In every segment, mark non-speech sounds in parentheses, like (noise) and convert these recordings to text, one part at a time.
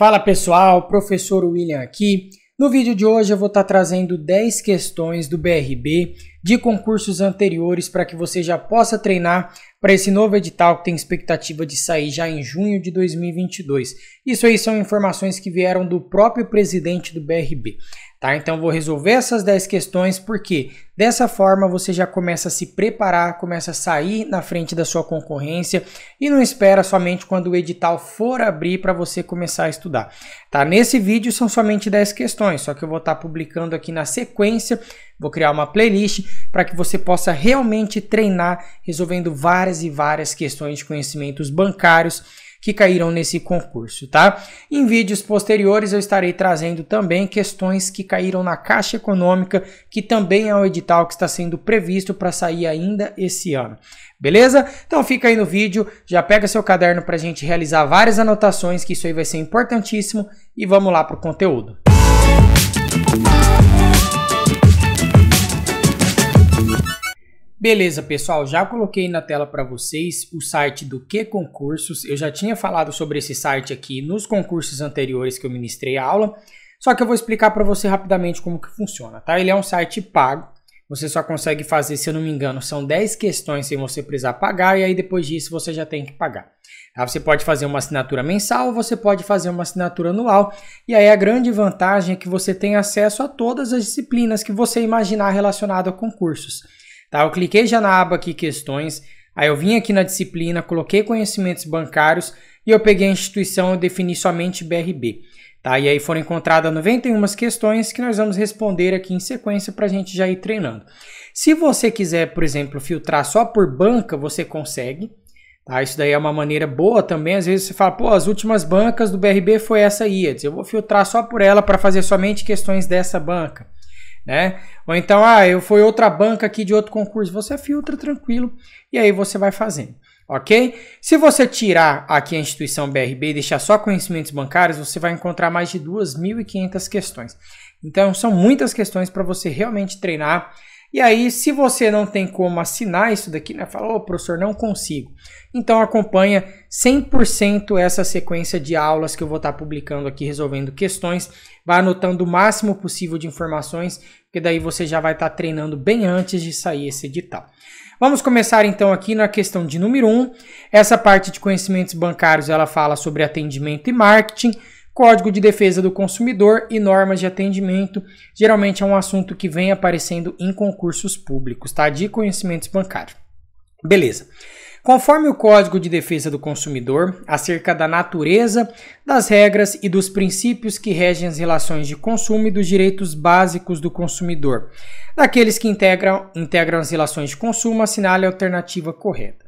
Fala pessoal, professor William aqui. No vídeo de hoje eu vou estar tá trazendo 10 questões do BRB de concursos anteriores para que você já possa treinar para esse novo edital que tem expectativa de sair já em junho de 2022. Isso aí são informações que vieram do próprio presidente do BRB. Tá? Então vou resolver essas 10 questões porque dessa forma você já começa a se preparar, começa a sair na frente da sua concorrência e não espera somente quando o edital for abrir para você começar a estudar. Tá? Nesse vídeo são somente 10 questões, só que eu vou estar tá publicando aqui na sequência, vou criar uma playlist para que você possa realmente treinar resolvendo várias várias e várias questões de conhecimentos bancários que caíram nesse concurso, tá? Em vídeos posteriores eu estarei trazendo também questões que caíram na Caixa Econômica, que também é um edital que está sendo previsto para sair ainda esse ano. Beleza? Então fica aí no vídeo, já pega seu caderno para a gente realizar várias anotações, que isso aí vai ser importantíssimo, e vamos lá para o conteúdo. Música Beleza, pessoal, já coloquei na tela para vocês o site do Que Concursos. Eu já tinha falado sobre esse site aqui nos concursos anteriores que eu ministrei a aula, só que eu vou explicar para você rapidamente como que funciona, tá? Ele é um site pago, você só consegue fazer, se eu não me engano, são 10 questões sem você precisar pagar e aí depois disso você já tem que pagar. Tá? Você pode fazer uma assinatura mensal ou você pode fazer uma assinatura anual. E aí a grande vantagem é que você tem acesso a todas as disciplinas que você imaginar relacionado a concursos. Tá? Eu cliquei já na aba aqui questões, aí eu vim aqui na disciplina, coloquei conhecimentos bancários e eu peguei a instituição e defini somente BRB. Tá? E aí foram encontradas 91 questões que nós vamos responder aqui em sequência para a gente já ir treinando. Se você quiser, por exemplo, filtrar só por banca, você consegue. Tá? Isso daí é uma maneira boa também. Às vezes você fala, pô, as últimas bancas do BRB foi essa aí. Eu vou filtrar só por ela para fazer somente questões dessa banca né? Ou então, ah, eu fui outra banca aqui de outro concurso. Você filtra tranquilo e aí você vai fazendo, ok? Se você tirar aqui a instituição BRB e deixar só conhecimentos bancários, você vai encontrar mais de 2.500 questões. Então, são muitas questões para você realmente treinar e aí, se você não tem como assinar isso daqui, né? Fala, ô oh, professor, não consigo. Então acompanha 100% essa sequência de aulas que eu vou estar tá publicando aqui, resolvendo questões. Vai anotando o máximo possível de informações, porque daí você já vai estar tá treinando bem antes de sair esse edital. Vamos começar então aqui na questão de número 1. Um. Essa parte de conhecimentos bancários, ela fala sobre atendimento e marketing. Código de Defesa do Consumidor e normas de atendimento geralmente é um assunto que vem aparecendo em concursos públicos, tá? De conhecimentos bancários. Beleza. Conforme o Código de Defesa do Consumidor, acerca da natureza, das regras e dos princípios que regem as relações de consumo e dos direitos básicos do consumidor, daqueles que integram, integram as relações de consumo, assinale a alternativa correta.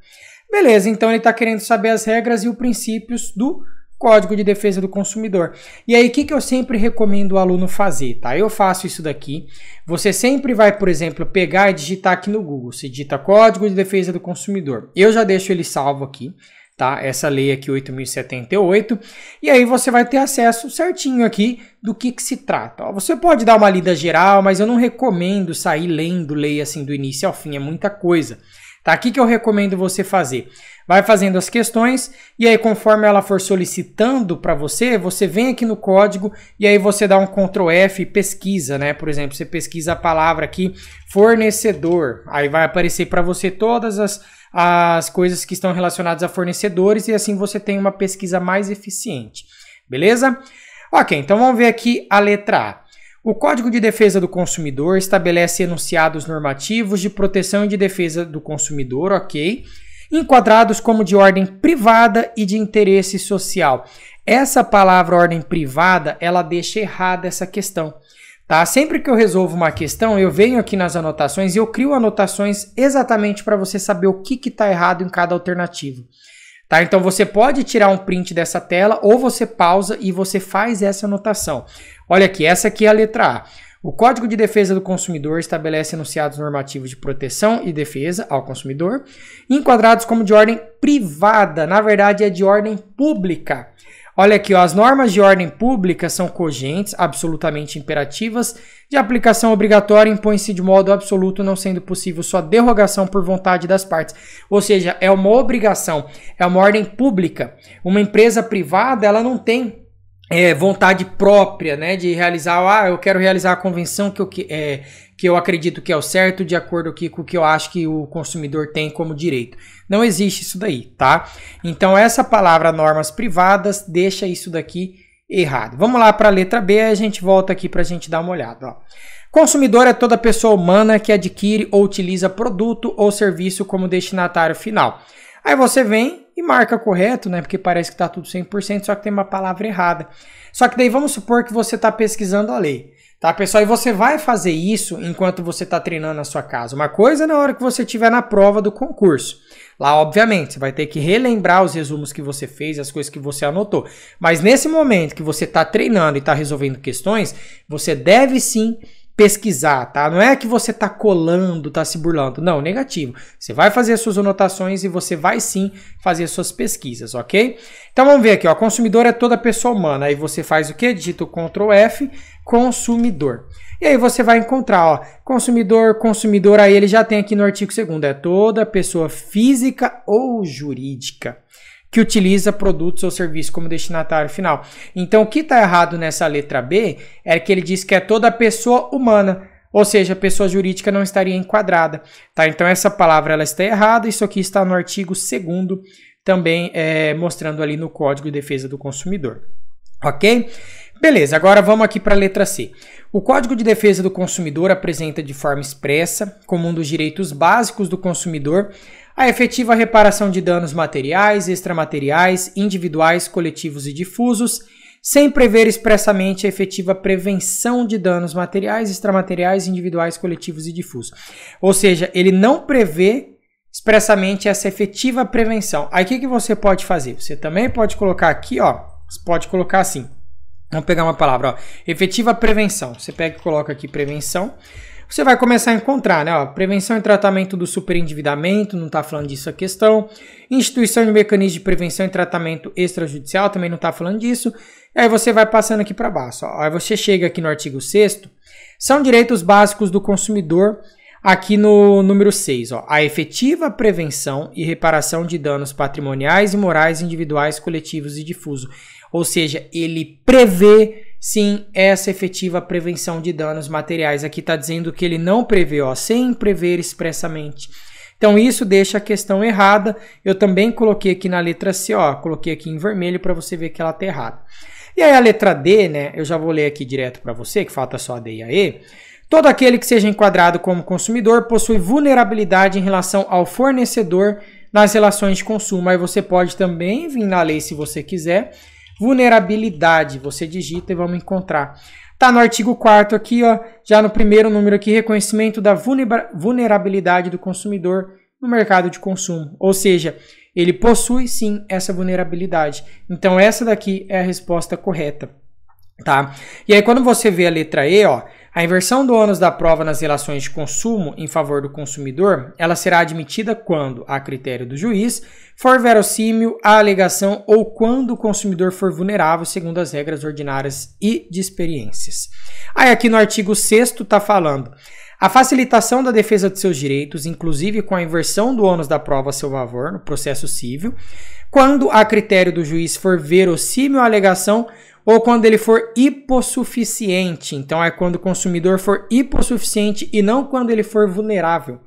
Beleza, então ele está querendo saber as regras e os princípios do Código de Defesa do Consumidor. E aí, o que, que eu sempre recomendo o aluno fazer, tá? Eu faço isso daqui. Você sempre vai, por exemplo, pegar e digitar aqui no Google. Se digita Código de Defesa do Consumidor. Eu já deixo ele salvo aqui, tá? Essa lei aqui, 8.078. E aí você vai ter acesso certinho aqui do que, que se trata. Ó, você pode dar uma lida geral, mas eu não recomendo sair lendo lei assim do início ao fim. É muita coisa. Tá? O que, que eu recomendo você fazer? Vai fazendo as questões e aí conforme ela for solicitando para você, você vem aqui no código e aí você dá um Ctrl F e pesquisa, né? Por exemplo, você pesquisa a palavra aqui fornecedor, aí vai aparecer para você todas as, as coisas que estão relacionadas a fornecedores e assim você tem uma pesquisa mais eficiente, beleza? Ok, então vamos ver aqui a letra A. O Código de Defesa do Consumidor estabelece enunciados normativos de proteção e de defesa do consumidor, ok? enquadrados como de ordem privada e de interesse social. Essa palavra ordem privada, ela deixa errada essa questão. Tá? Sempre que eu resolvo uma questão, eu venho aqui nas anotações e eu crio anotações exatamente para você saber o que está errado em cada alternativa. Tá? Então você pode tirar um print dessa tela ou você pausa e você faz essa anotação. Olha aqui, essa aqui é a letra A. O Código de Defesa do Consumidor estabelece enunciados normativos de proteção e defesa ao consumidor, enquadrados como de ordem privada, na verdade é de ordem pública. Olha aqui, ó, as normas de ordem pública são cogentes, absolutamente imperativas, de aplicação obrigatória, impõem-se de modo absoluto, não sendo possível sua derrogação por vontade das partes. Ou seja, é uma obrigação, é uma ordem pública. Uma empresa privada, ela não tem é, vontade própria, né, de realizar, ah, eu quero realizar a convenção que eu, que, é, que eu acredito que é o certo, de acordo aqui com o que eu acho que o consumidor tem como direito. Não existe isso daí, tá? Então, essa palavra normas privadas deixa isso daqui errado. Vamos lá para a letra B, a gente volta aqui para a gente dar uma olhada. Ó. Consumidor é toda pessoa humana que adquire ou utiliza produto ou serviço como destinatário final. Aí você vem marca correto, né? Porque parece que está tudo 100%, só que tem uma palavra errada. Só que daí vamos supor que você está pesquisando a lei, tá, pessoal? E você vai fazer isso enquanto você está treinando na sua casa. Uma coisa é na hora que você estiver na prova do concurso. Lá, obviamente, você vai ter que relembrar os resumos que você fez, as coisas que você anotou. Mas nesse momento que você está treinando e está resolvendo questões, você deve sim pesquisar, tá? Não é que você tá colando, tá se burlando. Não, negativo. Você vai fazer suas anotações e você vai sim fazer suas pesquisas, ok? Então vamos ver aqui, ó. Consumidor é toda pessoa humana. Aí você faz o quê? Digita o Ctrl F, consumidor. E aí você vai encontrar, ó, consumidor, consumidor, aí ele já tem aqui no artigo 2 é toda pessoa física ou jurídica que utiliza produtos ou serviços como destinatário final. Então, o que está errado nessa letra B é que ele diz que é toda pessoa humana, ou seja, a pessoa jurídica não estaria enquadrada. Tá? Então, essa palavra ela está errada, isso aqui está no artigo 2 também é, mostrando ali no Código de Defesa do Consumidor. Ok? Beleza, agora vamos aqui para a letra C. O Código de Defesa do Consumidor apresenta de forma expressa, como um dos direitos básicos do consumidor, a efetiva reparação de danos materiais, extramateriais, individuais, coletivos e difusos, sem prever expressamente a efetiva prevenção de danos materiais, extramateriais, individuais, coletivos e difusos. Ou seja, ele não prevê expressamente essa efetiva prevenção. Aí o que, que você pode fazer? Você também pode colocar aqui, ó, você pode colocar assim. Vamos pegar uma palavra, ó, efetiva prevenção. Você pega e coloca aqui prevenção você vai começar a encontrar, né? Ó, prevenção e tratamento do superendividamento, não está falando disso a questão. Instituição de mecanismos de prevenção e tratamento extrajudicial, também não está falando disso. E aí você vai passando aqui para baixo. Ó. Aí você chega aqui no artigo 6 são direitos básicos do consumidor aqui no número 6, ó, a efetiva prevenção e reparação de danos patrimoniais e morais individuais, coletivos e difuso. Ou seja, ele prevê Sim, essa efetiva prevenção de danos materiais. Aqui está dizendo que ele não prevê, ó, sem prever expressamente. Então, isso deixa a questão errada. Eu também coloquei aqui na letra C, ó, coloquei aqui em vermelho para você ver que ela está errada. E aí a letra D, né, eu já vou ler aqui direto para você, que falta só a D e a E. Todo aquele que seja enquadrado como consumidor possui vulnerabilidade em relação ao fornecedor nas relações de consumo. Aí você pode também vir na lei, se você quiser, vulnerabilidade. Você digita e vamos encontrar. Tá no artigo 4 aqui, ó, já no primeiro número aqui, reconhecimento da vulnerabilidade do consumidor no mercado de consumo. Ou seja, ele possui sim essa vulnerabilidade. Então essa daqui é a resposta correta, tá? E aí quando você vê a letra E, ó, a inversão do ônus da prova nas relações de consumo em favor do consumidor, ela será admitida quando, a critério do juiz, for verossímil a alegação ou quando o consumidor for vulnerável segundo as regras ordinárias e de experiências. Aí aqui no artigo 6 está falando a facilitação da defesa de seus direitos, inclusive com a inversão do ônus da prova a seu favor no processo civil, quando a critério do juiz for verossímil a alegação ou quando ele for hipossuficiente. Então é quando o consumidor for hipossuficiente e não quando ele for vulnerável.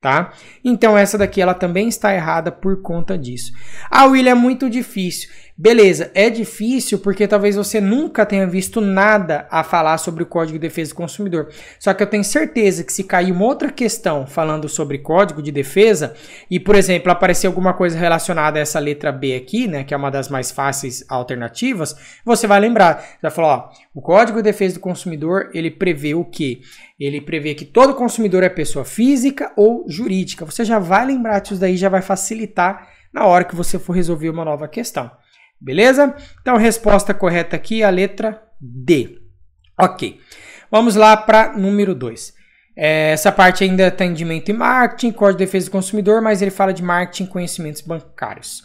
Tá? Então essa daqui ela também está errada por conta disso. Ah, Will, é muito difícil. Beleza, é difícil porque talvez você nunca tenha visto nada a falar sobre o Código de Defesa do Consumidor. Só que eu tenho certeza que se cair uma outra questão falando sobre Código de Defesa e, por exemplo, aparecer alguma coisa relacionada a essa letra B aqui, né, que é uma das mais fáceis alternativas, você vai lembrar. Você vai falar, ó, o Código de Defesa do Consumidor, ele prevê o quê? Ele prevê que todo consumidor é pessoa física ou jurídica. Você já vai lembrar disso daí, já vai facilitar na hora que você for resolver uma nova questão. Beleza? Então, resposta correta aqui é a letra D. Ok. Vamos lá para número 2. É, essa parte ainda é tá atendimento e marketing, código de defesa do consumidor, mas ele fala de marketing e conhecimentos bancários.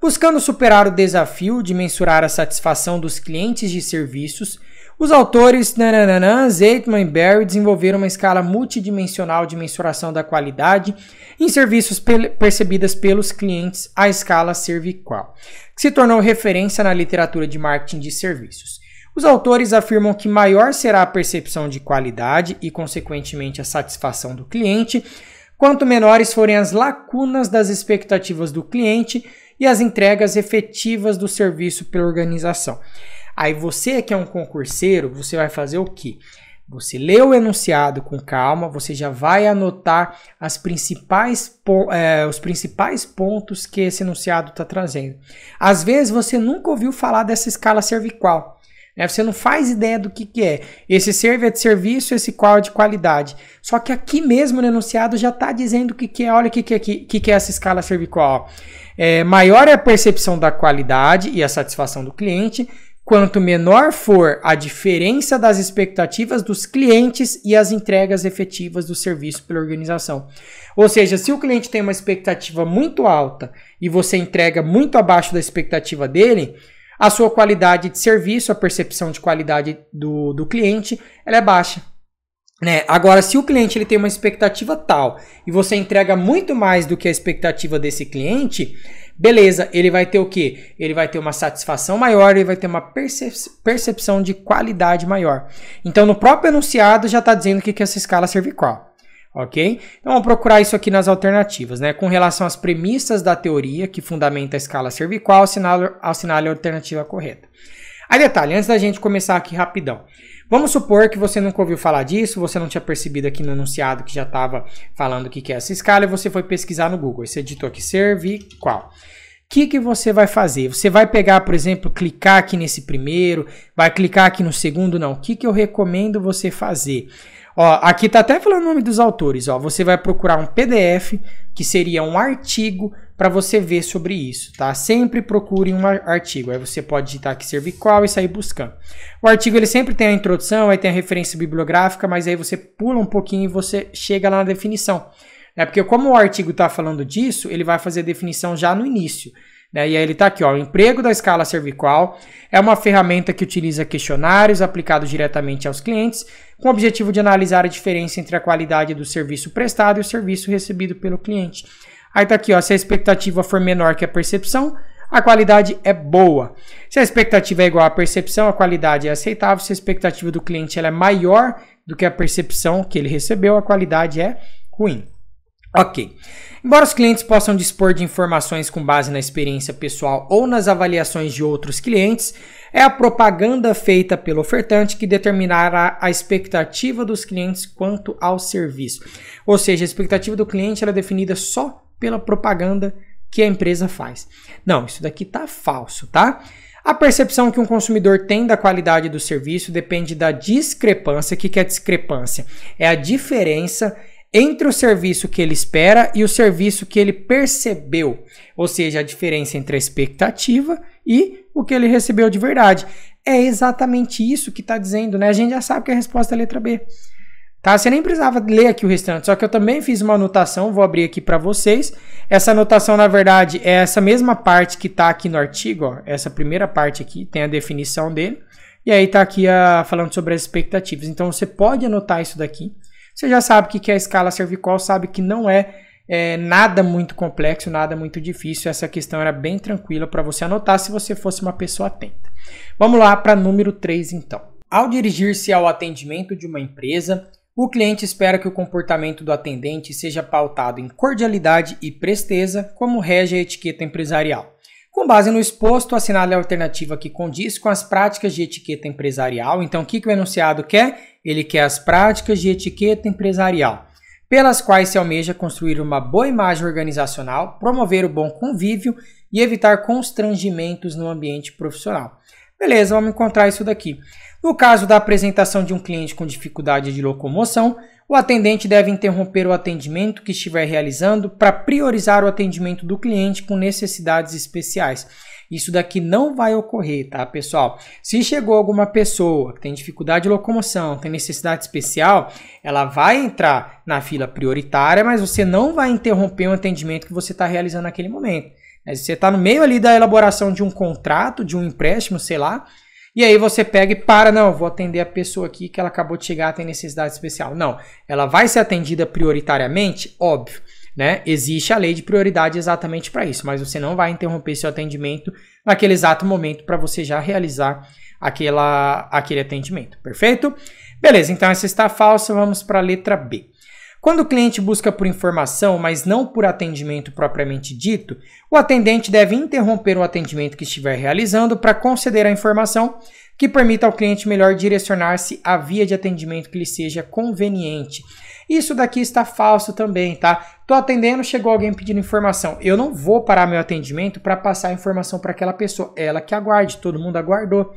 Buscando superar o desafio de mensurar a satisfação dos clientes de serviços os autores nananana, Zeitman e Berry desenvolveram uma escala multidimensional de mensuração da qualidade em serviços pe percebidas pelos clientes à escala cervical, que se tornou referência na literatura de marketing de serviços. Os autores afirmam que maior será a percepção de qualidade e, consequentemente, a satisfação do cliente, quanto menores forem as lacunas das expectativas do cliente e as entregas efetivas do serviço pela organização. Aí você que é um concurseiro, você vai fazer o quê? Você lê o enunciado com calma, você já vai anotar as principais, é, os principais pontos que esse enunciado está trazendo. Às vezes você nunca ouviu falar dessa escala cervical. Né? Você não faz ideia do que, que é. Esse serve é de serviço, esse qual é de qualidade. Só que aqui mesmo no enunciado já está dizendo o que, que é. Olha o que, que, é, que, que é essa escala cervical. É, maior é a percepção da qualidade e a satisfação do cliente Quanto menor for a diferença das expectativas dos clientes e as entregas efetivas do serviço pela organização. Ou seja, se o cliente tem uma expectativa muito alta e você entrega muito abaixo da expectativa dele, a sua qualidade de serviço, a percepção de qualidade do, do cliente, ela é baixa. Né? Agora, se o cliente ele tem uma expectativa tal e você entrega muito mais do que a expectativa desse cliente, beleza, ele vai ter o que? Ele vai ter uma satisfação maior, ele vai ter uma percepção de qualidade maior. Então, no próprio enunciado já está dizendo o que, que é essa escala cervical. Ok? Então vamos procurar isso aqui nas alternativas, né? Com relação às premissas da teoria que fundamenta a escala cervical, assinale, assinale a alternativa correta. Aí detalhe, antes da gente começar aqui rapidão. Vamos supor que você nunca ouviu falar disso, você não tinha percebido aqui no enunciado que já estava falando o que, que é essa escala e você foi pesquisar no Google. Você digitou aqui qual? O que, que você vai fazer? Você vai pegar, por exemplo, clicar aqui nesse primeiro, vai clicar aqui no segundo? Não. O que, que eu recomendo você fazer? Ó, aqui está até falando o nome dos autores. Ó. Você vai procurar um PDF, que seria um artigo para você ver sobre isso, tá? Sempre procure um artigo. Aí você pode digitar aqui cervical e sair buscando. O artigo ele sempre tem a introdução, aí tem a referência bibliográfica, mas aí você pula um pouquinho e você chega lá na definição. Né? Porque como o artigo está falando disso, ele vai fazer a definição já no início. Né? E aí ele está aqui, ó, o emprego da escala cervical é uma ferramenta que utiliza questionários aplicados diretamente aos clientes com o objetivo de analisar a diferença entre a qualidade do serviço prestado e o serviço recebido pelo cliente. Aí tá aqui, ó, se a expectativa for menor que a percepção, a qualidade é boa. Se a expectativa é igual à percepção, a qualidade é aceitável. Se a expectativa do cliente é maior do que a percepção que ele recebeu, a qualidade é ruim. Ok. Embora os clientes possam dispor de informações com base na experiência pessoal ou nas avaliações de outros clientes, é a propaganda feita pelo ofertante que determinará a expectativa dos clientes quanto ao serviço. Ou seja, a expectativa do cliente é definida só pela propaganda que a empresa faz. Não, isso daqui tá falso, tá? A percepção que um consumidor tem da qualidade do serviço depende da discrepância. O que é discrepância? É a diferença entre o serviço que ele espera e o serviço que ele percebeu, ou seja, a diferença entre a expectativa e o que ele recebeu de verdade. É exatamente isso que está dizendo, né? A gente já sabe que é a resposta é a letra B. Tá? Você nem precisava ler aqui o restante, só que eu também fiz uma anotação, vou abrir aqui para vocês. Essa anotação, na verdade, é essa mesma parte que está aqui no artigo, ó, essa primeira parte aqui, tem a definição dele. E aí está aqui a, falando sobre as expectativas. Então você pode anotar isso daqui você já sabe o que é a escala cervical, sabe que não é, é nada muito complexo, nada muito difícil. Essa questão era bem tranquila para você anotar se você fosse uma pessoa atenta. Vamos lá para número 3 então. Ao dirigir-se ao atendimento de uma empresa, o cliente espera que o comportamento do atendente seja pautado em cordialidade e presteza, como rege a etiqueta empresarial. Com base no exposto, assinale a alternativa que condiz com as práticas de etiqueta empresarial. Então, o que, o enunciado quer? Ele quer as práticas de etiqueta empresarial, pelas quais se almeja construir uma boa imagem organizacional, promover o bom convívio e evitar constrangimentos no ambiente profissional. Beleza, vamos encontrar isso daqui. No caso da apresentação de um cliente com dificuldade de locomoção, o atendente deve interromper o atendimento que estiver realizando para priorizar o atendimento do cliente com necessidades especiais. Isso daqui não vai ocorrer, tá, pessoal? Se chegou alguma pessoa que tem dificuldade de locomoção, tem necessidade especial, ela vai entrar na fila prioritária, mas você não vai interromper o atendimento que você está realizando naquele momento. Você está no meio ali da elaboração de um contrato, de um empréstimo, sei lá, e aí você pega e para, não, vou atender a pessoa aqui que ela acabou de chegar, tem necessidade especial. Não, ela vai ser atendida prioritariamente, óbvio, né? Existe a lei de prioridade exatamente para isso, mas você não vai interromper seu atendimento naquele exato momento para você já realizar aquela, aquele atendimento, perfeito? Beleza, então essa está falsa, vamos para a letra B. Quando o cliente busca por informação, mas não por atendimento propriamente dito, o atendente deve interromper o atendimento que estiver realizando para conceder a informação que permita ao cliente melhor direcionar-se à via de atendimento que lhe seja conveniente. Isso daqui está falso também, tá? Tô atendendo, chegou alguém pedindo informação. Eu não vou parar meu atendimento para passar a informação para aquela pessoa. Ela que aguarde, todo mundo aguardou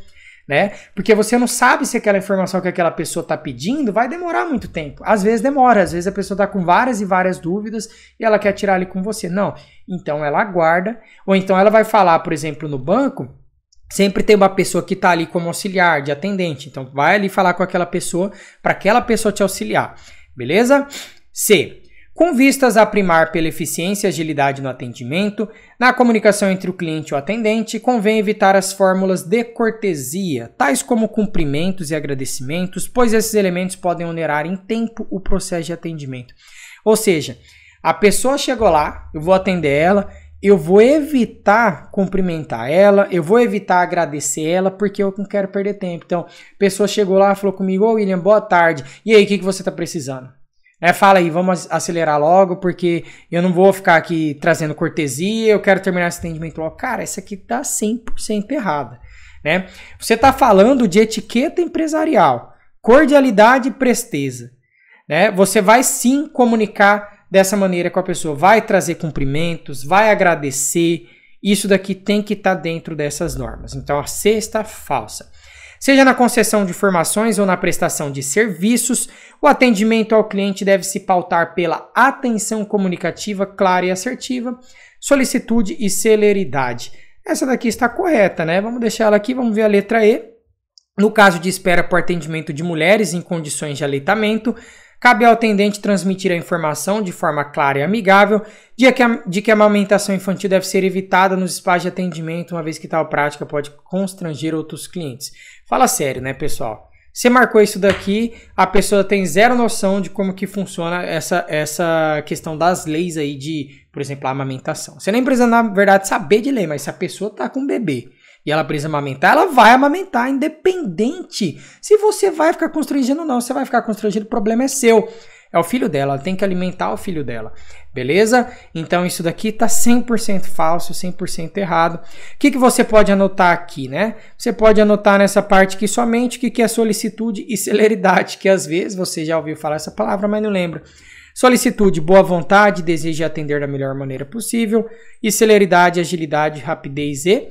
né? Porque você não sabe se aquela informação que aquela pessoa está pedindo vai demorar muito tempo. Às vezes demora, às vezes a pessoa está com várias e várias dúvidas e ela quer tirar ali com você. Não, então ela aguarda, ou então ela vai falar, por exemplo, no banco, Sempre tem uma pessoa que está ali como auxiliar, de atendente. Então, vai ali falar com aquela pessoa para aquela pessoa te auxiliar. Beleza? C com vistas a primar pela eficiência e agilidade no atendimento, na comunicação entre o cliente e o atendente, convém evitar as fórmulas de cortesia, tais como cumprimentos e agradecimentos, pois esses elementos podem onerar em tempo o processo de atendimento. Ou seja, a pessoa chegou lá, eu vou atender ela, eu vou evitar cumprimentar ela, eu vou evitar agradecer ela, porque eu não quero perder tempo. Então, a pessoa chegou lá, falou comigo, ô William, boa tarde, e aí, o que, que você está precisando? É, fala aí, vamos acelerar logo, porque eu não vou ficar aqui trazendo cortesia, eu quero terminar esse atendimento logo. Cara, essa aqui tá 100% errada, né? Você tá falando de etiqueta empresarial, cordialidade e presteza, né? Você vai sim comunicar dessa maneira com a pessoa, vai trazer cumprimentos, vai agradecer, isso daqui tem que estar tá dentro dessas normas. Então a sexta falsa. Seja na concessão de formações ou na prestação de serviços, o atendimento ao cliente deve se pautar pela atenção comunicativa clara e assertiva, solicitude e celeridade. Essa daqui está correta, né? Vamos deixar ela aqui, vamos ver a letra E. No caso de espera por atendimento de mulheres em condições de aleitamento, cabe ao atendente transmitir a informação de forma clara e amigável de que a, de que a amamentação infantil deve ser evitada nos espaços de atendimento, uma vez que tal prática pode constranger outros clientes. Fala sério, né, pessoal? Você marcou isso daqui, a pessoa tem zero noção de como que funciona essa, essa questão das leis aí de, por exemplo, a amamentação. Você nem precisa, na verdade, saber de lei, mas se a pessoa tá com um bebê e ela precisa amamentar, ela vai amamentar, independente se você vai ficar constrangido ou não. Você vai ficar constrangido, o problema é seu. É o filho dela, ela tem que alimentar o filho dela, beleza? Então isso daqui tá 100% falso, 100% errado. O que, que você pode anotar aqui, né? Você pode anotar nessa parte aqui somente o que, que é solicitude e celeridade, que às vezes você já ouviu falar essa palavra, mas não lembra. Solicitude, boa vontade, desejo atender da melhor maneira possível, e celeridade, agilidade, rapidez e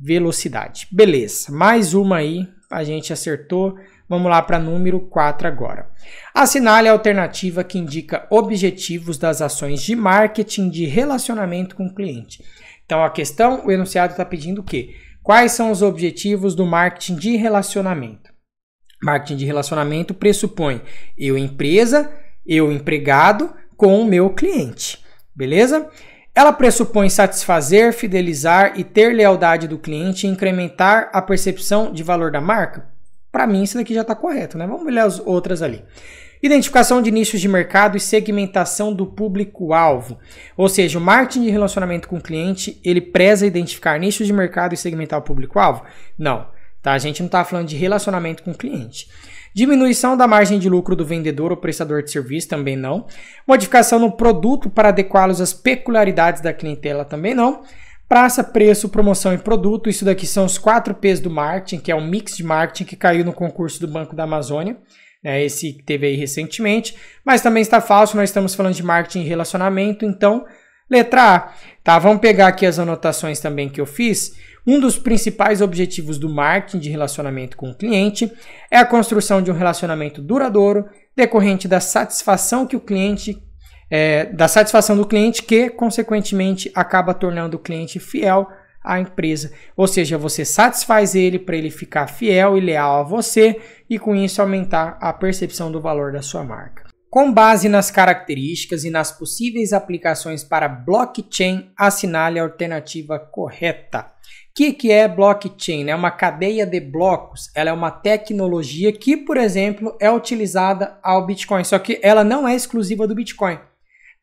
velocidade. Beleza, mais uma aí, a gente acertou. Vamos lá para número 4 agora. Assinale a alternativa que indica objetivos das ações de marketing de relacionamento com o cliente. Então, a questão, o enunciado está pedindo o quê? Quais são os objetivos do marketing de relacionamento? Marketing de relacionamento pressupõe eu, empresa, eu, empregado, com o meu cliente, beleza? Ela pressupõe satisfazer, fidelizar e ter lealdade do cliente e incrementar a percepção de valor da marca? Para mim, isso daqui já está correto, né? Vamos olhar as outras ali. Identificação de nichos de mercado e segmentação do público-alvo. Ou seja, o marketing de relacionamento com o cliente, ele preza identificar nichos de mercado e segmentar o público-alvo? Não, tá? A gente não está falando de relacionamento com o cliente. Diminuição da margem de lucro do vendedor ou prestador de serviço também não. Modificação no produto para adequá-los às peculiaridades da clientela também não. Praça, preço, promoção e produto. Isso daqui são os quatro P's do marketing, que é um mix de marketing que caiu no concurso do Banco da Amazônia. Né, esse que teve aí recentemente. Mas também está falso, nós estamos falando de marketing e relacionamento. Então, letra A. Tá, vamos pegar aqui as anotações também que eu fiz. Um dos principais objetivos do marketing de relacionamento com o cliente é a construção de um relacionamento duradouro, decorrente da satisfação que o cliente é, da satisfação do cliente, que consequentemente acaba tornando o cliente fiel à empresa. Ou seja, você satisfaz ele para ele ficar fiel e leal a você e com isso aumentar a percepção do valor da sua marca. Com base nas características e nas possíveis aplicações para blockchain, assinale a alternativa correta. O que, que é blockchain? Né? É uma cadeia de blocos. Ela é uma tecnologia que, por exemplo, é utilizada ao Bitcoin, só que ela não é exclusiva do Bitcoin.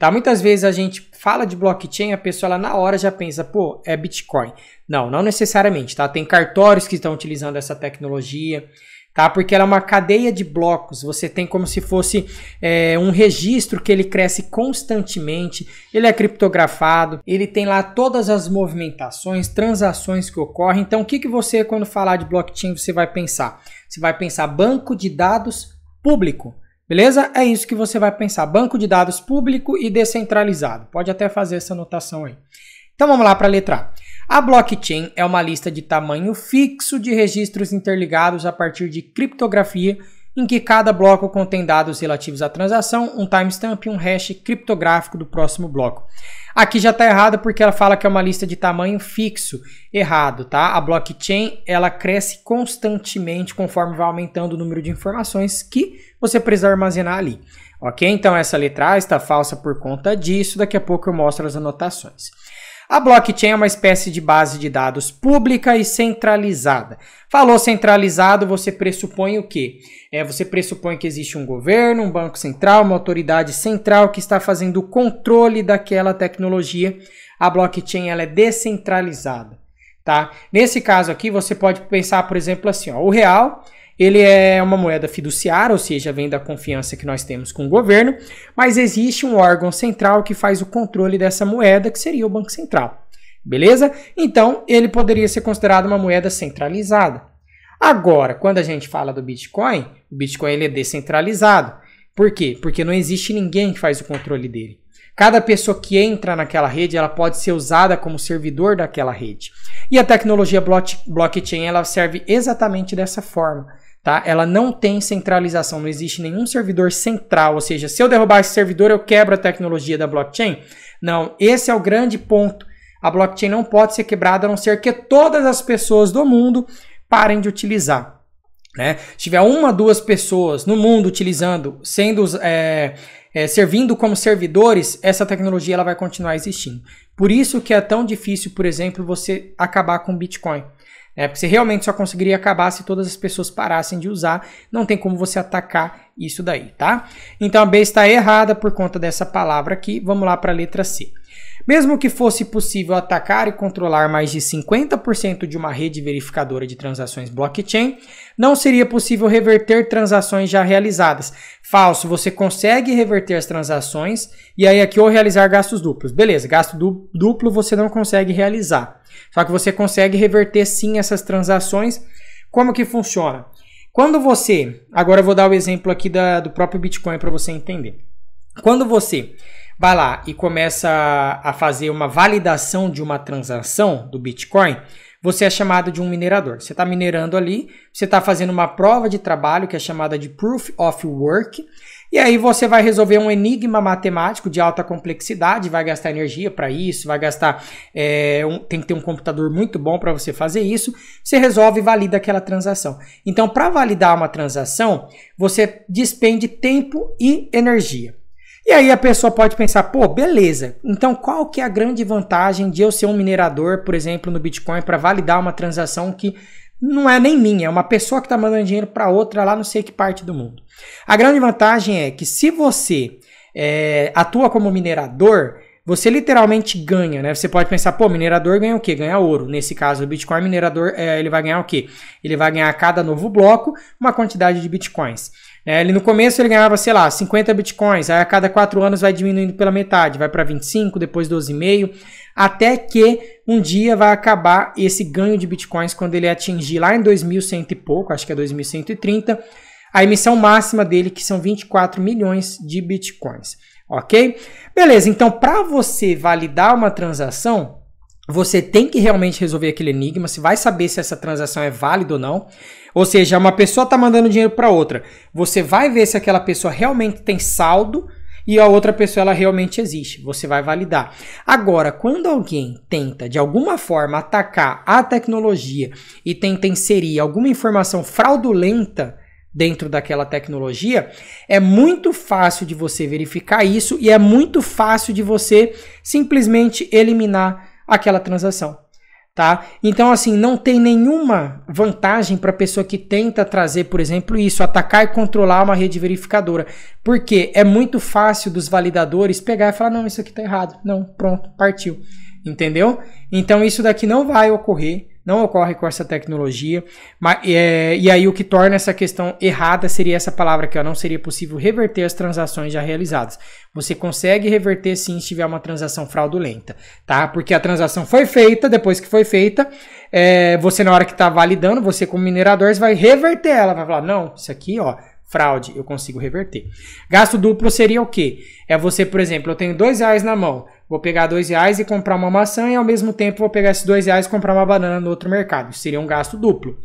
Tá? Muitas vezes a gente fala de blockchain, a pessoa ela, na hora já pensa, pô, é Bitcoin. Não, não necessariamente, tá? Tem cartórios que estão utilizando essa tecnologia, tá? Porque ela é uma cadeia de blocos. Você tem como se fosse é, um registro que ele cresce constantemente, ele é criptografado, ele tem lá todas as movimentações, transações que ocorrem. Então, o que, que você, quando falar de blockchain, você vai pensar? Você vai pensar banco de dados público. Beleza? É isso que você vai pensar. Banco de dados público e descentralizado. Pode até fazer essa anotação aí. Então vamos lá para a letra A. A blockchain é uma lista de tamanho fixo de registros interligados a partir de criptografia em que cada bloco contém dados relativos à transação, um timestamp e um hash criptográfico do próximo bloco. Aqui já está errado porque ela fala que é uma lista de tamanho fixo. Errado, tá? A blockchain ela cresce constantemente conforme vai aumentando o número de informações que você precisa armazenar ali. Ok? Então essa letra A está falsa por conta disso. Daqui a pouco eu mostro as anotações. A blockchain é uma espécie de base de dados pública e centralizada. Falou centralizado, você pressupõe o quê? É, você pressupõe que existe um governo, um banco central, uma autoridade central que está fazendo o controle daquela tecnologia. A blockchain ela é descentralizada. Tá? Nesse caso aqui, você pode pensar, por exemplo, assim: ó, o real ele é uma moeda fiduciária, ou seja, vem da confiança que nós temos com o governo, mas existe um órgão central que faz o controle dessa moeda, que seria o Banco Central. Beleza? Então, ele poderia ser considerado uma moeda centralizada. Agora, quando a gente fala do Bitcoin, o Bitcoin ele é descentralizado. Por quê? Porque não existe ninguém que faz o controle dele. Cada pessoa que entra naquela rede, ela pode ser usada como servidor daquela rede. E a tecnologia blockchain, ela serve exatamente dessa forma tá? Ela não tem centralização, não existe nenhum servidor central, ou seja, se eu derrubar esse servidor, eu quebro a tecnologia da blockchain. Não, esse é o grande ponto. A blockchain não pode ser quebrada a não ser que todas as pessoas do mundo parem de utilizar. Né? Se tiver uma, duas pessoas no mundo utilizando, sendo é, é, servindo como servidores, essa tecnologia ela vai continuar existindo. Por isso que é tão difícil, por exemplo, você acabar com o Bitcoin. É, porque você realmente só conseguiria acabar se todas as pessoas parassem de usar. Não tem como você atacar isso daí, tá? Então a B está errada por conta dessa palavra aqui. Vamos lá para a letra C. Mesmo que fosse possível atacar e controlar mais de 50% de uma rede verificadora de transações blockchain, não seria possível reverter transações já realizadas. Falso, você consegue reverter as transações e aí aqui ou realizar gastos duplos. Beleza, gasto duplo você não consegue realizar. Só que você consegue reverter sim essas transações. Como que funciona? Quando você, agora eu vou dar o exemplo aqui da, do próprio Bitcoin para você entender. Quando você vai lá e começa a fazer uma validação de uma transação do Bitcoin, você é chamado de um minerador. Você está minerando ali, você está fazendo uma prova de trabalho que é chamada de proof of work, e aí você vai resolver um enigma matemático de alta complexidade, vai gastar energia para isso, vai gastar. É, um, tem que ter um computador muito bom para você fazer isso. Você resolve e valida aquela transação. Então, para validar uma transação, você despende tempo e energia. E aí a pessoa pode pensar, pô, beleza. Então qual que é a grande vantagem de eu ser um minerador, por exemplo, no Bitcoin para validar uma transação que não é nem minha, é uma pessoa que está mandando dinheiro para outra lá não sei que parte do mundo. A grande vantagem é que se você é, atua como minerador, você literalmente ganha, né? Você pode pensar, pô, minerador ganha o quê? Ganha ouro. Nesse caso, o Bitcoin minerador, é, ele vai ganhar o quê? Ele vai ganhar a cada novo bloco uma quantidade de Bitcoins. É, ele, no começo ele ganhava, sei lá, 50 bitcoins, aí a cada 4 anos vai diminuindo pela metade, vai para 25, depois 12,5, até que um dia vai acabar esse ganho de bitcoins quando ele atingir lá em 2100 e pouco, acho que é 2130, a emissão máxima dele, que são 24 milhões de bitcoins, ok? Beleza, então para você validar uma transação, você tem que realmente resolver aquele enigma, você vai saber se essa transação é válida ou não. Ou seja, uma pessoa está mandando dinheiro para outra. Você vai ver se aquela pessoa realmente tem saldo e a outra pessoa ela realmente existe. Você vai validar. Agora, quando alguém tenta de alguma forma atacar a tecnologia e tenta inserir alguma informação fraudulenta dentro daquela tecnologia, é muito fácil de você verificar isso e é muito fácil de você simplesmente eliminar aquela transação tá? Então assim, não tem nenhuma vantagem para a pessoa que tenta trazer, por exemplo, isso, atacar e controlar uma rede verificadora. Porque é muito fácil dos validadores pegar e falar: "Não, isso aqui está errado". Não, pronto, partiu. Entendeu? Então isso daqui não vai ocorrer não ocorre com essa tecnologia. Mas, é, e aí o que torna essa questão errada seria essa palavra aqui, ó, não seria possível reverter as transações já realizadas. Você consegue reverter sim se tiver uma transação fraudulenta, tá? Porque a transação foi feita, depois que foi feita, é, você na hora que está validando, você como minerador, vai reverter ela, vai falar, não, isso aqui, ó, fraude, eu consigo reverter. Gasto duplo seria o quê? É você, por exemplo, eu tenho dois reais na mão, vou pegar dois reais e comprar uma maçã e ao mesmo tempo vou pegar esses dois reais e comprar uma banana no outro mercado. seria um gasto duplo,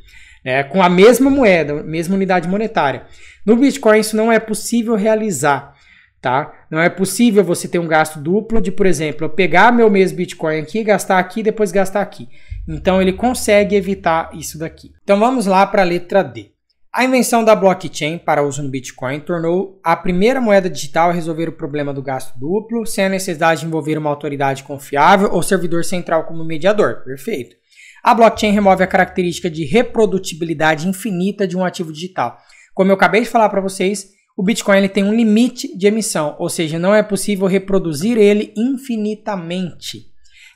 né? com a mesma moeda, mesma unidade monetária. No Bitcoin isso não é possível realizar, tá? Não é possível você ter um gasto duplo de, por exemplo, eu pegar meu mesmo Bitcoin aqui, gastar aqui, depois gastar aqui. Então ele consegue evitar isso daqui. Então vamos lá para a letra D. A invenção da blockchain para uso no Bitcoin tornou a primeira moeda digital a resolver o problema do gasto duplo, sem a necessidade de envolver uma autoridade confiável ou servidor central como mediador. Perfeito. A blockchain remove a característica de reprodutibilidade infinita de um ativo digital. Como eu acabei de falar para vocês, o Bitcoin ele tem um limite de emissão, ou seja, não é possível reproduzir ele infinitamente.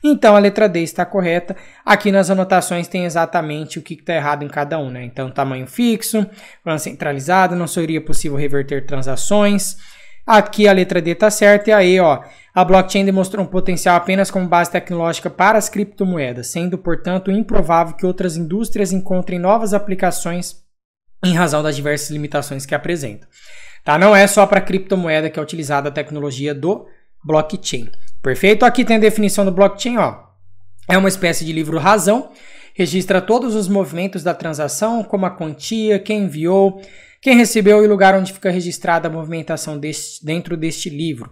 Então a letra D está correta. Aqui nas anotações tem exatamente o que está errado em cada um, né? Então tamanho fixo, plano centralizado, não seria possível reverter transações. Aqui a letra D está certa e aí, ó, a blockchain demonstrou um potencial apenas como base tecnológica para as criptomoedas, sendo, portanto, improvável que outras indústrias encontrem novas aplicações em razão das diversas limitações que apresenta. Tá? Não é só para criptomoeda que é utilizada a tecnologia do blockchain. Perfeito? Aqui tem a definição do blockchain, ó. É uma espécie de livro razão, registra todos os movimentos da transação, como a quantia, quem enviou, quem recebeu e o lugar onde fica registrada a movimentação deste, dentro deste livro.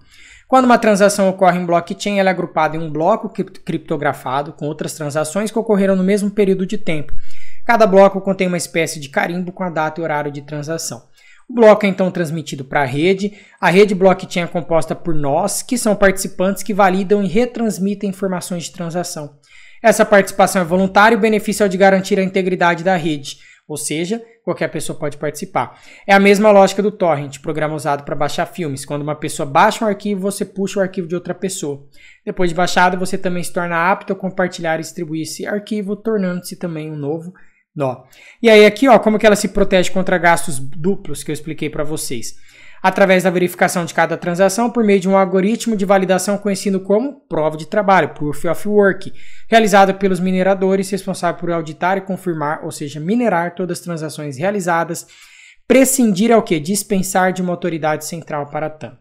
Quando uma transação ocorre em blockchain, ela é agrupada em um bloco criptografado com outras transações que ocorreram no mesmo período de tempo. Cada bloco contém uma espécie de carimbo com a data e horário de transação. Bloco é então transmitido para a rede. A rede blockchain é composta por nós, que são participantes que validam e retransmitem informações de transação. Essa participação é voluntária e o benefício é o de garantir a integridade da rede, ou seja, qualquer pessoa pode participar. É a mesma lógica do torrent, programa usado para baixar filmes. Quando uma pessoa baixa um arquivo, você puxa o arquivo de outra pessoa. Depois de baixado, você também se torna apto a compartilhar e distribuir esse arquivo, tornando-se também um novo e aí aqui, ó, como que ela se protege contra gastos duplos que eu expliquei para vocês? Através da verificação de cada transação por meio de um algoritmo de validação conhecido como prova de trabalho, Proof of Work, realizado pelos mineradores responsável por auditar e confirmar, ou seja, minerar todas as transações realizadas. Prescindir é o que? Dispensar de uma autoridade central para tanto.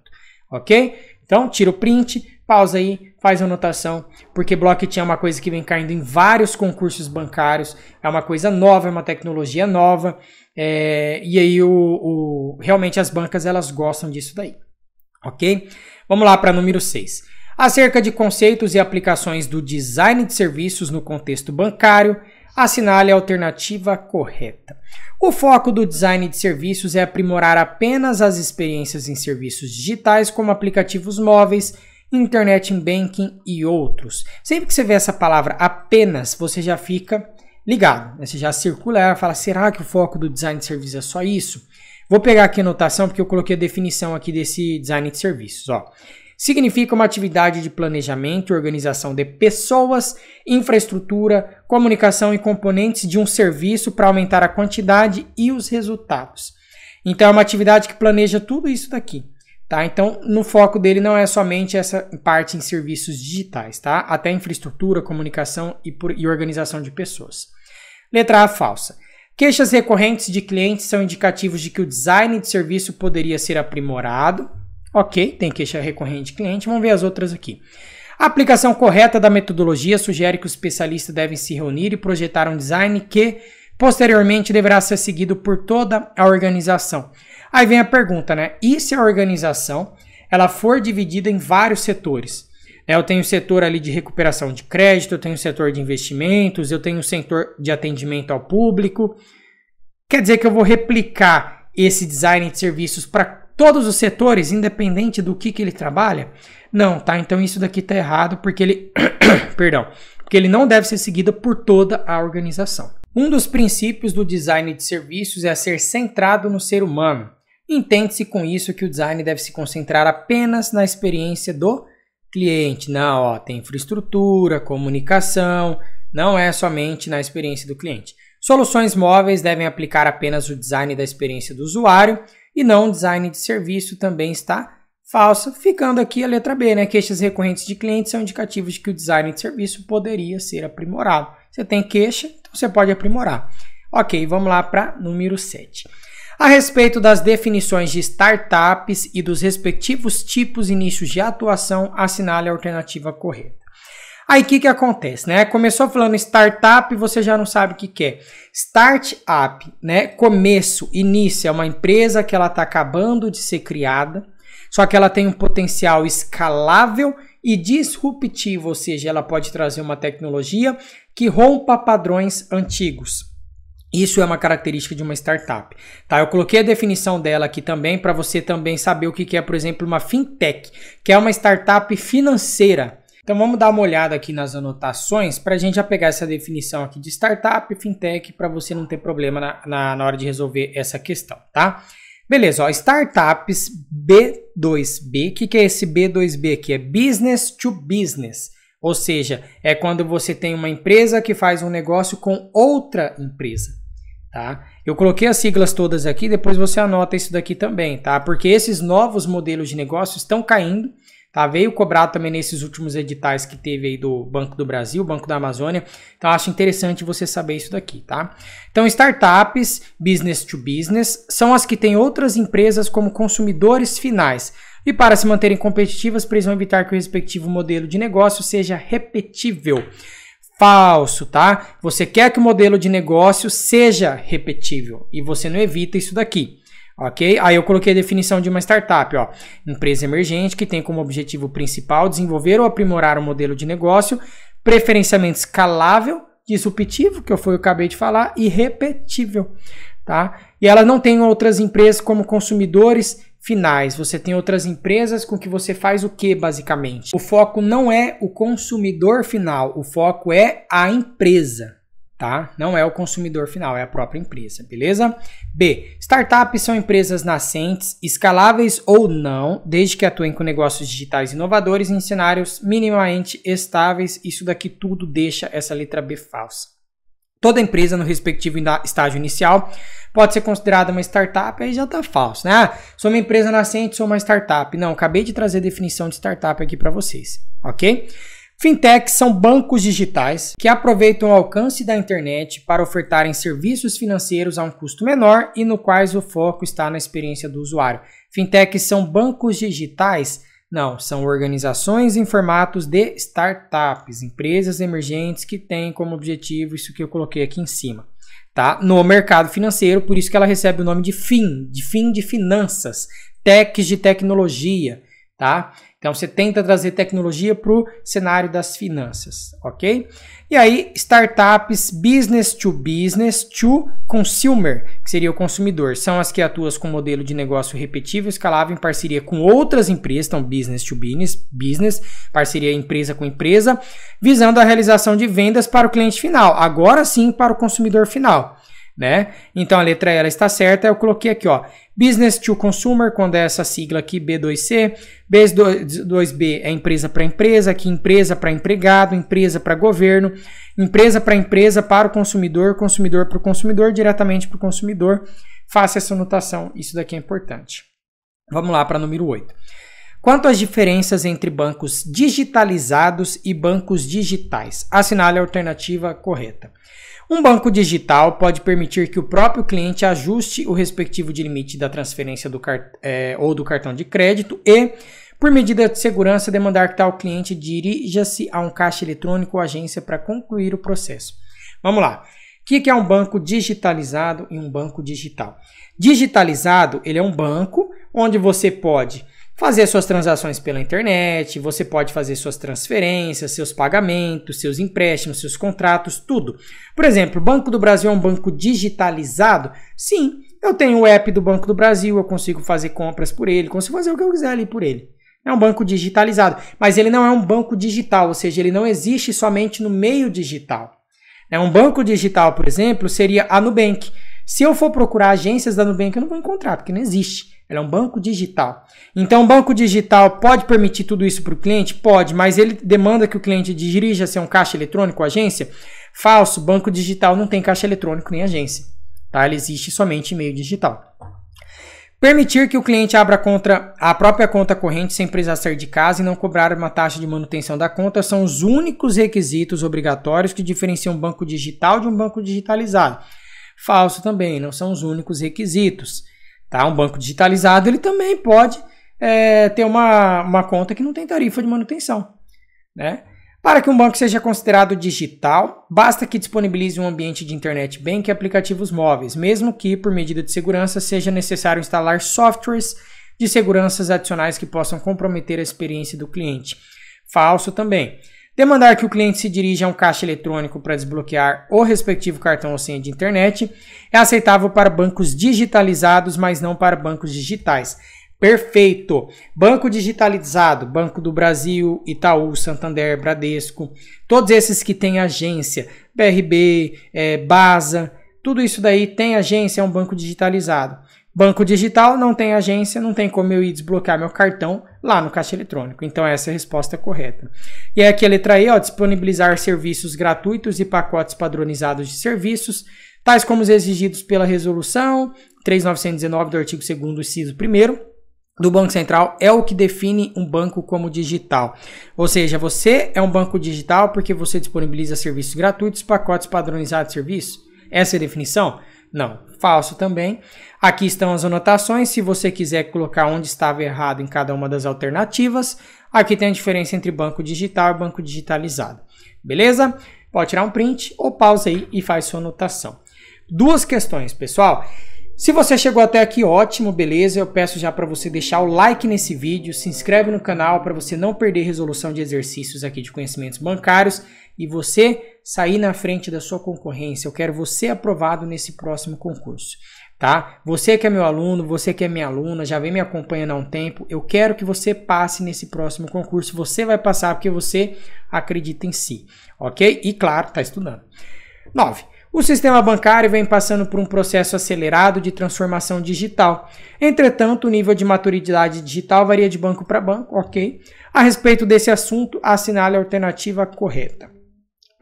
Ok? Então, tira o print, pausa aí, faz anotação, porque blockchain é uma coisa que vem caindo em vários concursos bancários, é uma coisa nova, é uma tecnologia nova, é, e aí o, o, realmente as bancas elas gostam disso daí, ok? Vamos lá para número 6. Acerca de conceitos e aplicações do design de serviços no contexto bancário, assinale é a alternativa correta. O foco do design de serviços é aprimorar apenas as experiências em serviços digitais como aplicativos móveis, internet banking e outros. Sempre que você vê essa palavra apenas, você já fica ligado, né? você já circula ela fala: será que o foco do design de serviço é só isso? Vou pegar aqui a anotação porque eu coloquei a definição aqui desse design de serviços. Ó. Significa uma atividade de planejamento e organização de pessoas, infraestrutura, comunicação e componentes de um serviço para aumentar a quantidade e os resultados. Então é uma atividade que planeja tudo isso daqui. Tá? Então, no foco dele não é somente essa parte em serviços digitais, tá? até infraestrutura, comunicação e, por, e organização de pessoas. Letra A falsa. Queixas recorrentes de clientes são indicativos de que o design de serviço poderia ser aprimorado. Ok, tem queixa recorrente de cliente. Vamos ver as outras aqui. A aplicação correta da metodologia sugere que os especialistas devem se reunir e projetar um design que posteriormente deverá ser seguido por toda a organização. Aí vem a pergunta, né? E se a organização ela for dividida em vários setores? Né, eu tenho o setor ali de recuperação de crédito, eu tenho o setor de investimentos, eu tenho o setor de atendimento ao público. Quer dizer que eu vou replicar esse design de serviços para todos os setores, independente do que, que ele trabalha? Não, tá? Então isso daqui está errado porque ele, (coughs) perdão, porque ele não deve ser seguido por toda a organização. Um dos princípios do design de serviços é ser centrado no ser humano. Entende-se com isso que o design deve se concentrar apenas na experiência do cliente. Não, ó, tem infraestrutura, comunicação, não é somente na experiência do cliente. Soluções móveis devem aplicar apenas o design da experiência do usuário e não o design de serviço também está falsa, ficando aqui a letra B, né? Queixas recorrentes de clientes são indicativos de que o design de serviço poderia ser aprimorado. Você tem queixa, então você pode aprimorar. Ok, vamos lá para número 7 a respeito das definições de startups e dos respectivos tipos e nichos de atuação, assinale a alternativa correta. Aí o que, que acontece, né? Começou falando startup, você já não sabe o que, que é. Startup, né? Começo, início, é uma empresa que ela está acabando de ser criada, só que ela tem um potencial escalável e disruptivo, ou seja, ela pode trazer uma tecnologia que rompa padrões antigos. Isso é uma característica de uma startup. Tá? Eu coloquei a definição dela aqui também para você também saber o que é, por exemplo, uma fintech, que é uma startup financeira. Então vamos dar uma olhada aqui nas anotações para a gente já pegar essa definição aqui de startup, fintech, para você não ter problema na, na, na hora de resolver essa questão, tá? Beleza, ó, startups B2B. O que, que é esse B2B aqui? É business to business. Ou seja, é quando você tem uma empresa que faz um negócio com outra empresa. Tá? Eu coloquei as siglas todas aqui, depois você anota isso daqui também, tá? Porque esses novos modelos de negócio estão caindo, tá? Veio cobrar também nesses últimos editais que teve aí do Banco do Brasil, Banco da Amazônia. Então acho interessante você saber isso daqui, tá? Então startups, business to business, são as que têm outras empresas como consumidores finais. E para se manterem competitivas, precisam evitar que o respectivo modelo de negócio seja repetível falso, tá? Você quer que o modelo de negócio seja repetível e você não evita isso daqui. Ok? Aí eu coloquei a definição de uma startup, ó. Empresa emergente que tem como objetivo principal desenvolver ou aprimorar um modelo de negócio, preferencialmente escalável, disruptivo, que foi eu acabei de falar, e repetível, tá? E ela não tem outras empresas como consumidores finais, você tem outras empresas com que você faz o que basicamente? O foco não é o consumidor final, o foco é a empresa, tá? Não é o consumidor final, é a própria empresa, beleza? B. Startups são empresas nascentes, escaláveis ou não, desde que atuem com negócios digitais inovadores em cenários minimamente estáveis. Isso daqui tudo deixa essa letra B falsa. Toda empresa no respectivo estágio inicial pode ser considerada uma startup, aí já tá falso, né? Ah, sou uma empresa nascente, sou uma startup. Não, acabei de trazer a definição de startup aqui para vocês, ok? Fintechs são bancos digitais que aproveitam o alcance da internet para ofertarem serviços financeiros a um custo menor e no quais o foco está na experiência do usuário. Fintechs são bancos digitais não, são organizações em formatos de startups, empresas emergentes que têm como objetivo isso que eu coloquei aqui em cima, tá? No mercado financeiro, por isso que ela recebe o nome de FIM, de FIM de finanças, techs de tecnologia, tá? Então você tenta trazer tecnologia para o cenário das finanças, ok? E aí, startups business to business to consumer que seria o consumidor, são as que atuam com modelo de negócio repetível, escalável em parceria com outras empresas, então business to business, business, parceria empresa com empresa, visando a realização de vendas para o cliente final, agora sim para o consumidor final né? Então a letra ela está certa, eu coloquei aqui, ó, business to consumer, quando é essa sigla aqui B2C, B2B é empresa para empresa, aqui empresa para empregado, empresa para governo, empresa para empresa para o consumidor, consumidor para o consumidor, diretamente para o consumidor. Faça essa anotação, isso daqui é importante. Vamos lá para número 8. Quanto às diferenças entre bancos digitalizados e bancos digitais, assinale a alternativa correta. Um banco digital pode permitir que o próprio cliente ajuste o respectivo limite da transferência do é, ou do cartão de crédito e, por medida de segurança, demandar que tal cliente dirija-se a um caixa eletrônico ou agência para concluir o processo. Vamos lá. O que é um banco digitalizado e um banco digital? Digitalizado, ele é um banco onde você pode fazer suas transações pela internet, você pode fazer suas transferências, seus pagamentos, seus empréstimos, seus contratos, tudo. Por exemplo, o Banco do Brasil é um banco digitalizado? Sim, eu tenho o app do Banco do Brasil, eu consigo fazer compras por ele, consigo fazer o que eu quiser ali por ele. É um banco digitalizado, mas ele não é um banco digital, ou seja, ele não existe somente no meio digital. É um banco digital, por exemplo, seria a Nubank. Se eu for procurar agências da Nubank, eu não vou encontrar, porque não existe. Ela é um banco digital. Então, o banco digital pode permitir tudo isso para o cliente? Pode, mas ele demanda que o cliente dirija-se a é um caixa eletrônico, ou agência? Falso, banco digital não tem caixa eletrônico nem agência. Tá? Ele existe somente e-mail digital. Permitir que o cliente abra a, conta, a própria conta corrente sem precisar sair de casa e não cobrar uma taxa de manutenção da conta são os únicos requisitos obrigatórios que diferenciam um banco digital de um banco digitalizado. Falso também, não são os únicos requisitos. Tá? Um banco digitalizado ele também pode é, ter uma, uma conta que não tem tarifa de manutenção. Né? Para que um banco seja considerado digital, basta que disponibilize um ambiente de internet bank e aplicativos móveis, mesmo que, por medida de segurança, seja necessário instalar softwares de seguranças adicionais que possam comprometer a experiência do cliente. Falso também demandar que o cliente se dirija a um caixa eletrônico para desbloquear o respectivo cartão ou senha de internet, é aceitável para bancos digitalizados, mas não para bancos digitais. Perfeito. Banco digitalizado, Banco do Brasil, Itaú, Santander, Bradesco, todos esses que têm agência, BRB, é, Baza, tudo isso daí tem agência, é um banco digitalizado. Banco digital não tem agência, não tem como eu ir desbloquear meu cartão lá no caixa eletrônico. Então essa é a resposta correta. E é aqui a letra E, ó, disponibilizar serviços gratuitos e pacotes padronizados de serviços, tais como os exigidos pela resolução 3919 do artigo 2 do inciso 1 do Banco Central é o que define um banco como digital. Ou seja, você é um banco digital porque você disponibiliza serviços gratuitos, pacotes padronizados de serviço. Essa é a definição? Não, falso também. Aqui estão as anotações, se você quiser colocar onde estava errado em cada uma das alternativas. Aqui tem a diferença entre banco digital e banco digitalizado. Beleza? Pode tirar um print ou pausa aí e faz sua anotação. Duas questões, pessoal. Se você chegou até aqui, ótimo, beleza. Eu peço já para você deixar o like nesse vídeo, se inscreve no canal para você não perder resolução de exercícios aqui de conhecimentos bancários e você sair na frente da sua concorrência. Eu quero você aprovado nesse próximo concurso, tá? Você que é meu aluno, você que é minha aluna, já vem me acompanhando há um tempo, eu quero que você passe nesse próximo concurso. Você vai passar porque você acredita em si, ok? E claro, está estudando. 9. O sistema bancário vem passando por um processo acelerado de transformação digital. Entretanto, o nível de maturidade digital varia de banco para banco, ok? A respeito desse assunto, assinale a alternativa correta.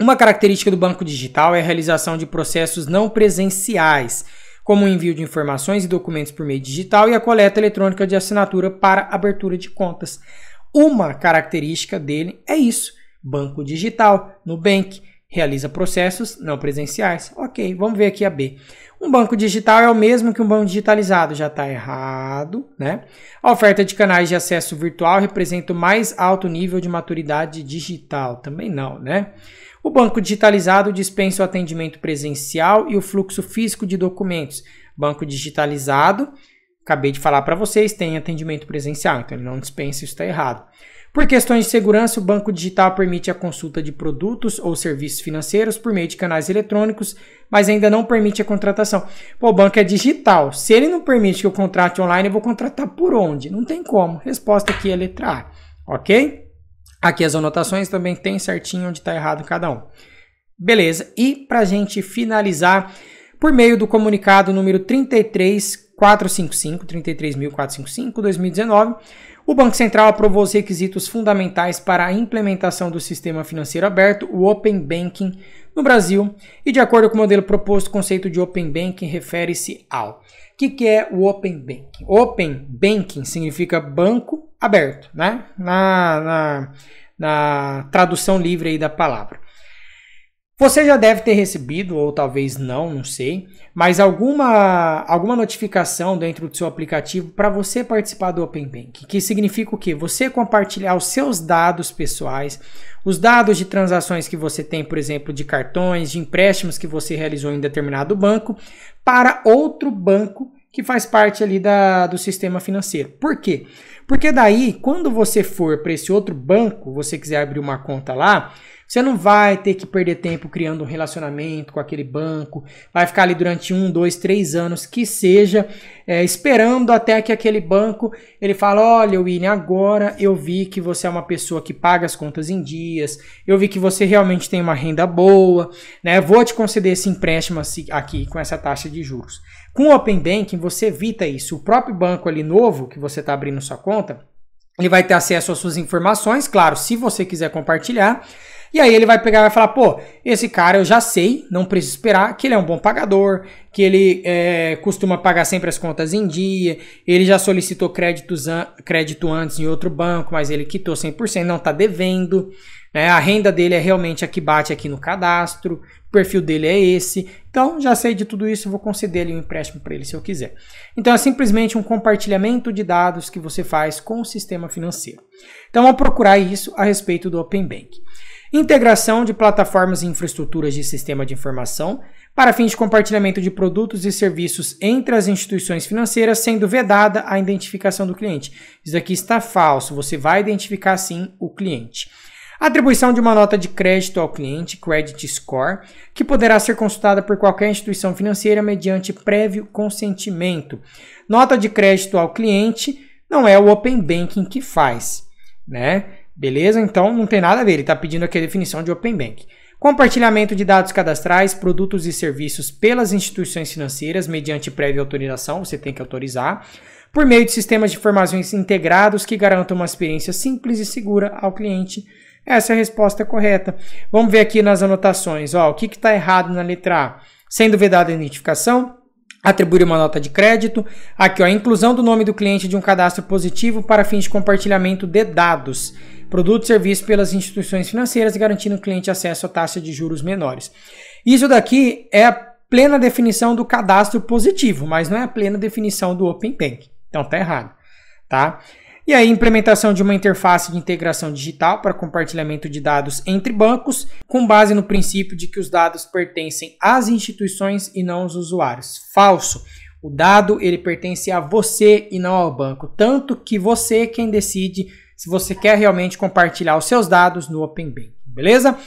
Uma característica do banco digital é a realização de processos não presenciais, como o envio de informações e documentos por meio digital e a coleta eletrônica de assinatura para abertura de contas. Uma característica dele é isso: banco digital, Nubank, realiza processos não presenciais. Ok, vamos ver aqui a B. Um banco digital é o mesmo que um banco digitalizado, já está errado, né? A oferta de canais de acesso virtual representa o mais alto nível de maturidade digital, também não, né? O banco digitalizado dispensa o atendimento presencial e o fluxo físico de documentos. Banco digitalizado, acabei de falar para vocês, tem atendimento presencial, então ele não dispensa, isso está errado. Por questões de segurança, o banco digital permite a consulta de produtos ou serviços financeiros por meio de canais eletrônicos, mas ainda não permite a contratação. Pô, o banco é digital. Se ele não permite que eu contrate online, eu vou contratar por onde? Não tem como. Resposta aqui é letra A, ok? Aqui as anotações também tem certinho onde está errado cada um. Beleza, e para a gente finalizar, por meio do comunicado número 33, 455, 33.455, 2019, o Banco Central aprovou os requisitos fundamentais para a implementação do sistema financeiro aberto, o Open Banking, no Brasil, e de acordo com o modelo proposto, o conceito de Open Banking refere-se ao. O que, que é o Open Banking? Open Banking significa banco aberto, né? Na, na, na tradução livre aí da palavra. Você já deve ter recebido, ou talvez não, não sei, mas alguma, alguma notificação dentro do seu aplicativo para você participar do Open Bank, que significa o quê? Você compartilhar os seus dados pessoais, os dados de transações que você tem, por exemplo, de cartões, de empréstimos que você realizou em determinado banco, para outro banco que faz parte ali da, do sistema financeiro. Por quê? Porque daí, quando você for para esse outro banco, você quiser abrir uma conta lá, você não vai ter que perder tempo criando um relacionamento com aquele banco, vai ficar ali durante um, dois, três anos, que seja, é, esperando até que aquele banco ele fala: olha, William, agora eu vi que você é uma pessoa que paga as contas em dias, eu vi que você realmente tem uma renda boa, né? Vou te conceder esse empréstimo assim, aqui com essa taxa de juros. Com o Open Banking, você evita isso. O próprio banco ali novo que você está abrindo sua conta ele vai ter acesso às suas informações, claro, se você quiser compartilhar. E aí ele vai pegar e vai falar, pô, esse cara eu já sei, não preciso esperar, que ele é um bom pagador, que ele é, costuma pagar sempre as contas em dia, ele já solicitou créditos an crédito antes em outro banco, mas ele quitou 100%, não está devendo. É, a renda dele é realmente a que bate aqui no cadastro, o perfil dele é esse. Então, já sei de tudo isso, vou conceder um empréstimo para ele se eu quiser. Então, é simplesmente um compartilhamento de dados que você faz com o sistema financeiro. Então, vou procurar isso a respeito do Open Bank. Integração de plataformas e infraestruturas de sistema de informação para fins de compartilhamento de produtos e serviços entre as instituições financeiras, sendo vedada a identificação do cliente. Isso aqui está falso, você vai identificar sim o cliente. Atribuição de uma nota de crédito ao cliente, Credit Score, que poderá ser consultada por qualquer instituição financeira mediante prévio consentimento. Nota de crédito ao cliente não é o Open Banking que faz, né? Beleza? Então não tem nada a ver, ele está pedindo aqui a definição de Open Banking. Compartilhamento de dados cadastrais, produtos e serviços pelas instituições financeiras mediante prévia autorização, você tem que autorizar, por meio de sistemas de informações integrados que garantam uma experiência simples e segura ao cliente essa é a resposta correta. Vamos ver aqui nas anotações. Ó, o que está errado na letra A? Sendo vedada a identificação, atribuir uma nota de crédito. Aqui, ó, inclusão do nome do cliente de um cadastro positivo para fins de compartilhamento de dados. Produto e serviço pelas instituições financeiras, garantindo o cliente acesso a taxa de juros menores. Isso daqui é a plena definição do cadastro positivo, mas não é a plena definição do Open Bank. Então, tá errado, tá? E aí, implementação de uma interface de integração digital para compartilhamento de dados entre bancos, com base no princípio de que os dados pertencem às instituições e não aos usuários. Falso. O dado ele pertence a você e não ao banco, tanto que você é quem decide se você quer realmente compartilhar os seus dados no Open Bank, beleza?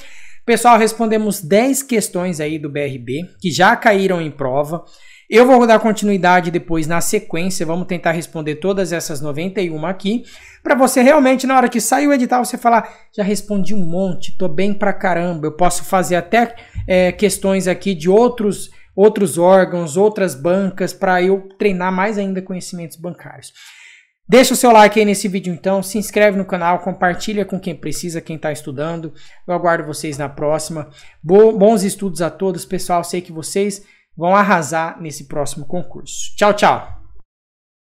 Pessoal, respondemos 10 questões aí do BRB que já caíram em prova. Eu vou dar continuidade depois na sequência, vamos tentar responder todas essas 91 aqui, para você realmente, na hora que sair o edital, você falar, já respondi um monte, tô bem pra caramba, eu posso fazer até é, questões aqui de outros outros órgãos, outras bancas, para eu treinar mais ainda conhecimentos bancários. Deixa o seu like aí nesse vídeo então, se inscreve no canal, compartilha com quem precisa, quem está estudando. Eu aguardo vocês na próxima. Bo bons estudos a todos, pessoal. Sei que vocês vão arrasar nesse próximo concurso. Tchau, tchau!